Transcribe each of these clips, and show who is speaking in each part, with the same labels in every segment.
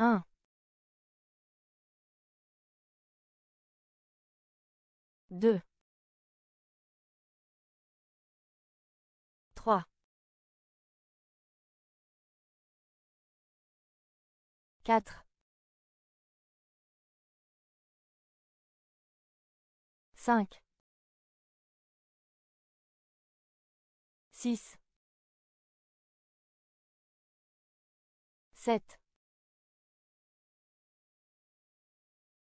Speaker 1: 1 2 3 4 5 6 7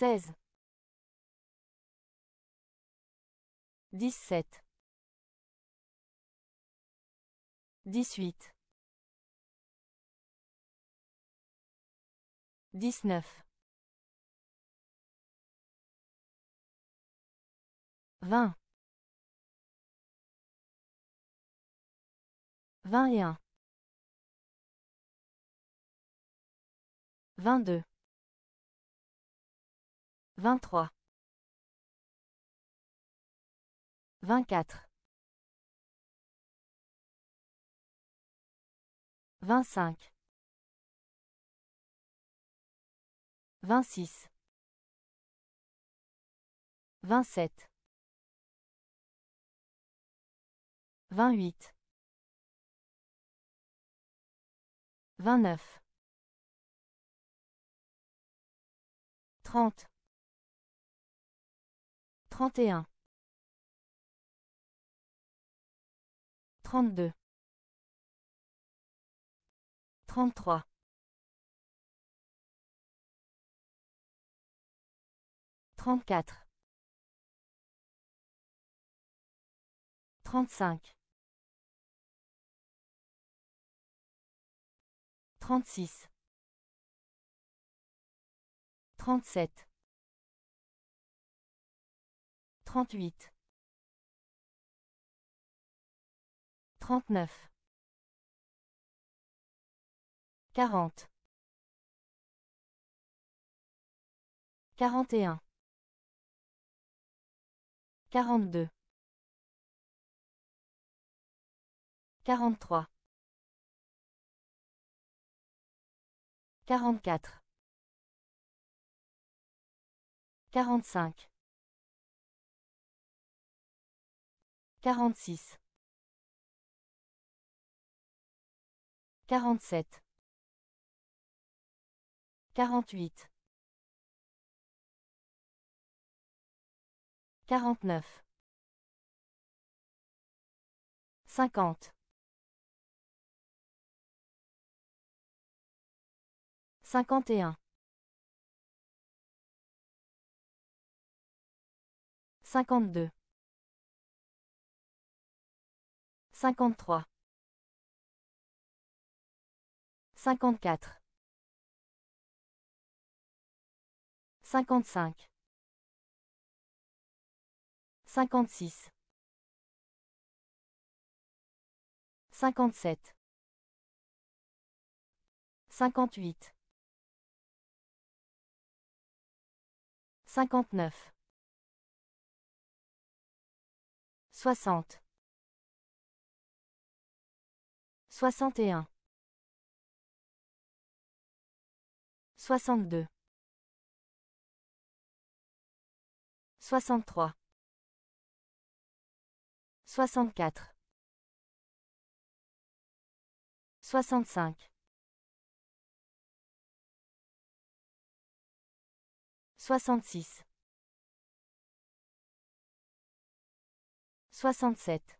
Speaker 1: 16 17 18 19 20 21 22 23 24 25 26 27 28 29 30 31 32 33 34 35 36 37 38 39 40 41 42 43 44 45 46 47 48 49 50 51 52 53 54 55 56 57 58 59 60 soixante et un soixante-deux soixante-trois soixante-quatre soixante-cinq soixante-six soixante-sept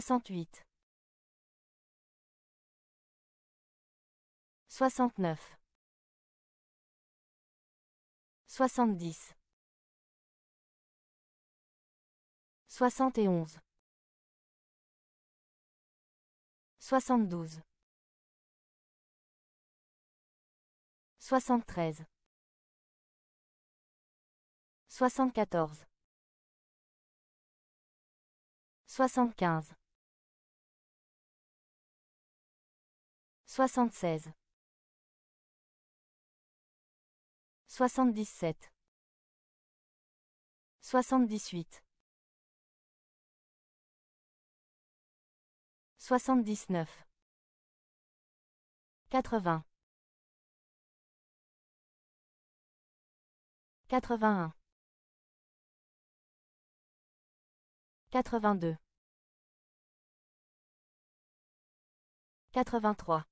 Speaker 1: 68 69 70 71 72 73 74 75 76 77 78 79 80 81 82 83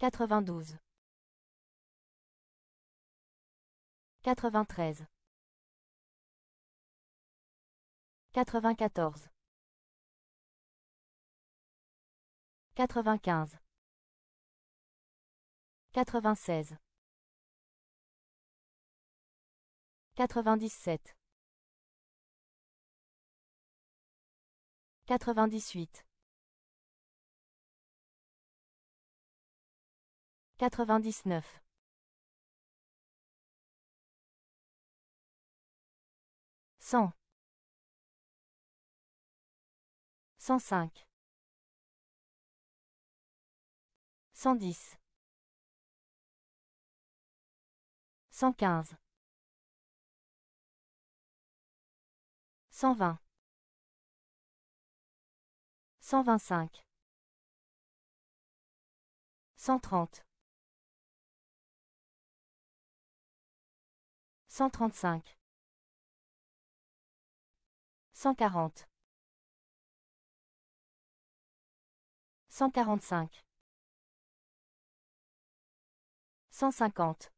Speaker 1: 92 93 94 95 96 97 98 99, 100, 105, 110, 115, 120, 125, 130. 135 140 145 150